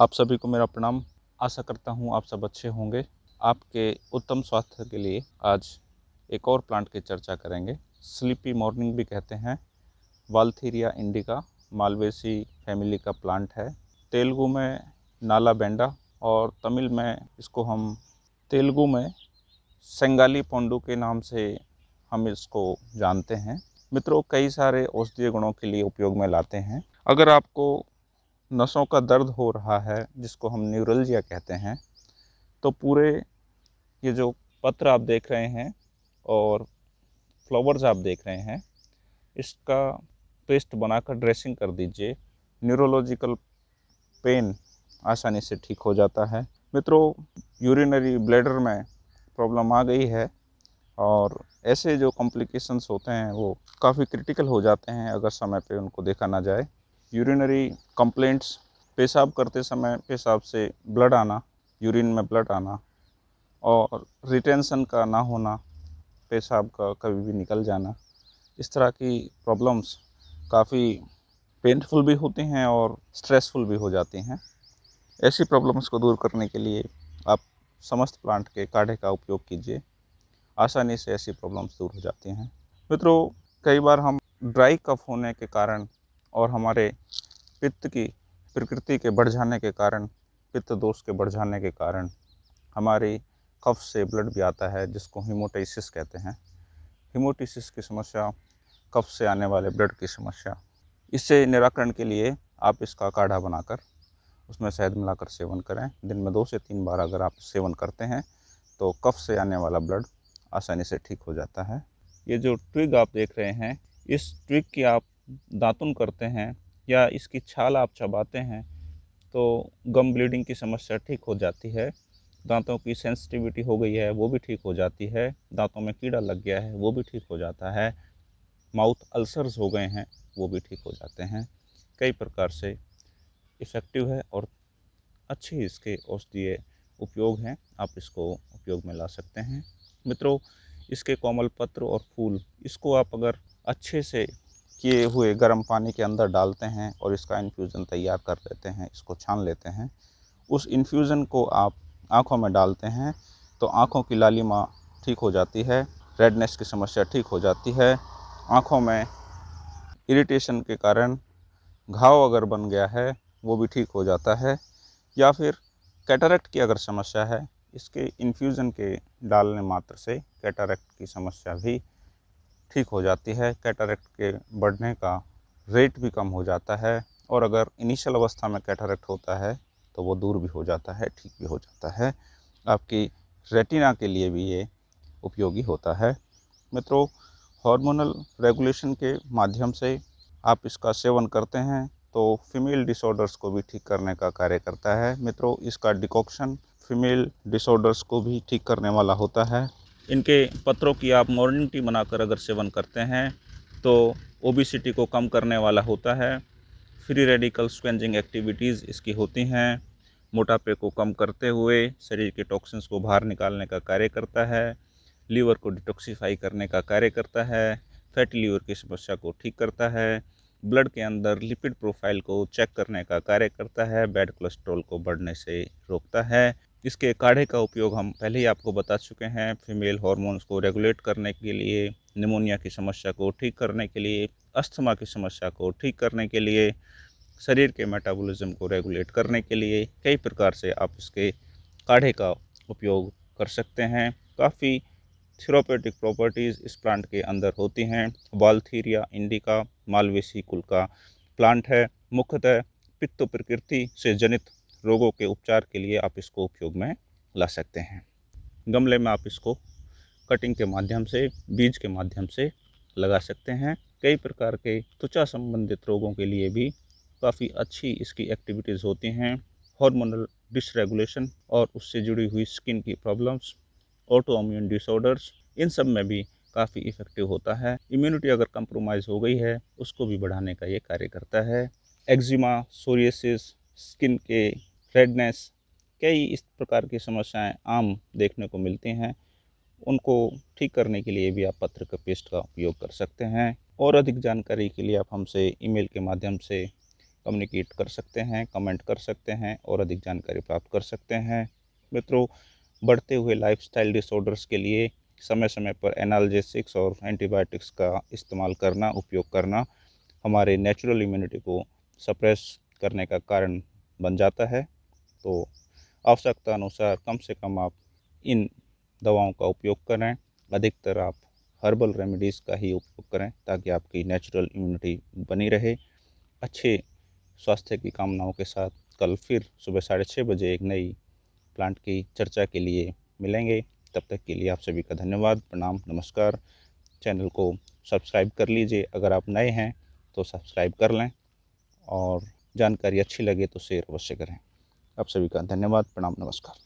आप सभी को मेरा प्रणाम आशा करता हूँ आप सब अच्छे होंगे आपके उत्तम स्वास्थ्य के लिए आज एक और प्लांट की चर्चा करेंगे स्लीपी मॉर्निंग भी कहते हैं वाल्थीरिया इंडिका मालवेसी फैमिली का प्लांट है तेलुगु में नाला बेंडा और तमिल में इसको हम तेलुगु में संगाली पोंडू के नाम से हम इसको जानते हैं मित्रों कई सारे औषधीय गुणों के लिए उपयोग में लाते हैं अगर आपको नसों का दर्द हो रहा है जिसको हम न्यूरलजिया कहते हैं तो पूरे ये जो पत्र आप देख रहे हैं और फ्लावर्स आप देख रहे हैं इसका पेस्ट बनाकर ड्रेसिंग कर दीजिए न्यूरोलॉजिकल पेन आसानी से ठीक हो जाता है मित्रों यूरिनरी ब्लैडर में प्रॉब्लम आ गई है और ऐसे जो कॉम्प्लिकेशंस होते हैं वो काफ़ी क्रिटिकल हो जाते हैं अगर समय पे उनको देखा ना जाए यूरिनरी कंप्लेंट्स पेशाब करते समय पेशाब से ब्लड आना यूरिन में ब्लड आना और रिटेंशन का ना होना पेशाब का कभी भी निकल जाना इस तरह की प्रॉब्लम्स काफ़ी पेनफुल भी होती हैं और स्ट्रेसफुल भी हो जाती हैं ऐसी प्रॉब्लम्स को दूर करने के लिए आप समस्त प्लांट के काढ़े का उपयोग कीजिए आसानी से ऐसी प्रॉब्लम्स दूर हो जाती हैं मित्रों कई बार हम ड्राई कफ होने के कारण और हमारे पित्त की प्रकृति के बढ़ जाने के कारण पित्त दोष के बढ़ जाने के कारण हमारी कफ से ब्लड भी आता है जिसको हीमोटाइसिस कहते हैं हीमोटिसिस की समस्या कफ से आने वाले ब्लड की समस्या इससे निराकरण के लिए आप इसका काढ़ा बनाकर उसमें शहद मिलाकर सेवन करें दिन में दो से तीन बार अगर आप सेवन करते हैं तो कफ से आने वाला ब्लड आसानी से ठीक हो जाता है ये जो ट्विग आप देख रहे हैं इस ट्विग की आप दातुन करते हैं या इसकी छाल आप चबाते हैं तो गम ब्लीडिंग की समस्या ठीक हो जाती है दांतों की सेंसिटिविटी हो गई है वो भी ठीक हो जाती है दांतों में कीड़ा लग गया है वो भी ठीक हो जाता है माउथ अल्सर्स हो गए हैं वो भी ठीक हो जाते हैं कई प्रकार से इफ़ेक्टिव है और अच्छे इसके औषधीय उपयोग हैं आप इसको उपयोग में ला सकते हैं मित्रों इसके कोमल पत्र और फूल इसको आप अगर अच्छे से किए हुए गर्म पानी के अंदर डालते हैं और इसका इन्फ्यूज़न तैयार कर लेते हैं इसको छान लेते हैं उस इन्फ्यूज़न को आप आँखों में डालते हैं तो आँखों की लालिमा ठीक हो जाती है रेडनेस की समस्या ठीक हो जाती है आँखों में इरिटेशन के कारण घाव अगर बन गया है वो भी ठीक हो जाता है या फिर कैटरेक्ट की अगर समस्या है इसके इन्फ्यूज़न के डालने मात्र से कैटरेक्ट की समस्या भी ठीक हो जाती है कैटरेक्ट के बढ़ने का रेट भी कम हो जाता है और अगर इनिशियल अवस्था में कैटरेक्ट होता है तो वो दूर भी हो जाता है ठीक भी हो जाता है आपकी रेटिना के लिए भी ये उपयोगी होता है मित्रों हार्मोनल रेगुलेशन के माध्यम से आप इसका सेवन करते हैं तो फीमेल डिसऑर्डर्स को भी ठीक करने का कार्य करता है मित्रों इसका डिकॉक्शन फीमेल डिसऑर्डर्स को भी ठीक करने वाला होता है इनके पत्रों की आप मॉर्निंग टी बनाकर अगर सेवन करते हैं तो ओबिसिटी को कम करने वाला होता है फ्री रेडिकल स्क्वेंजिंग एक्टिविटीज़ इसकी होती हैं मोटापे को कम करते हुए शरीर के टॉक्सिन्स को बाहर निकालने का कार्य करता है लीवर को डिटॉक्सीफाई करने का कार्य करता है फैटी लीवर की समस्या को ठीक करता है ब्लड के अंदर लिपिड प्रोफाइल को चेक करने का कार्य करता है बैड कोलेस्ट्रॉल को बढ़ने से रोकता है इसके काढ़े का उपयोग हम पहले ही आपको बता चुके हैं फीमेल हॉर्मोन्स को रेगुलेट करने के लिए निमोनिया की समस्या को ठीक करने के लिए अस्थमा की समस्या को ठीक करने के लिए शरीर के मेटाबॉलिज्म को रेगुलेट करने के लिए कई प्रकार से आप इसके काढ़े का उपयोग कर सकते हैं काफ़ी थेरोपेटिक प्रॉपर्टीज़ इस प्लांट के अंदर होती हैं बालथीरिया इंडिका मालवेसी कुल का प्लांट है मुख्यतः पित्त प्रकृति से जनित रोगों के उपचार के लिए आप इसको उपयोग में ला सकते हैं गमले में आप इसको कटिंग के माध्यम से बीज के माध्यम से लगा सकते हैं कई प्रकार के त्वचा संबंधित रोगों के लिए भी काफ़ी अच्छी इसकी एक्टिविटीज़ होती हैं हार्मोनल डिसरेगुलेशन और उससे जुड़ी हुई स्किन की प्रॉब्लम्स ऑटो अम्यून डिसऑर्डर्स इन सब में भी काफ़ी इफ़ेक्टिव होता है इम्यूनिटी अगर कंप्रोमाइज़ हो गई है उसको भी बढ़ाने का ये कार्य करता है एक्जिमा सोरियसिस स्किन के रेडनेस कई इस प्रकार की समस्याएं आम देखने को मिलती हैं उनको ठीक करने के लिए भी आप पत्र के पेस्ट का उपयोग कर सकते हैं और अधिक जानकारी के लिए आप हमसे ईमेल के माध्यम से कम्युनिकेट कर सकते हैं कमेंट कर सकते हैं और अधिक जानकारी प्राप्त कर सकते हैं मित्रों बढ़ते हुए लाइफस्टाइल डिसऑर्डर्स के लिए समय समय पर एनालजेसिक्स और एंटीबायोटिक्स का इस्तेमाल करना उपयोग करना हमारे नेचुरल इम्यूनिटी को सप्रेस करने का कारण बन जाता है तो आवश्यकता अनुसार कम से कम आप इन दवाओं का उपयोग करें अधिकतर आप हर्बल रेमेडीज़ का ही उपयोग करें ताकि आपकी नेचुरल इम्यूनिटी बनी रहे अच्छे स्वास्थ्य की कामनाओं के साथ कल फिर सुबह साढ़े छः बजे एक नई प्लांट की चर्चा के लिए मिलेंगे तब तक के लिए आप सभी का धन्यवाद प्रणाम नमस्कार चैनल को सब्सक्राइब कर लीजिए अगर आप नए हैं तो सब्सक्राइब कर लें और जानकारी अच्छी लगे तो शेयर अवश्य करें आप सभी का धन्यवाद प्रणाम नमस्कार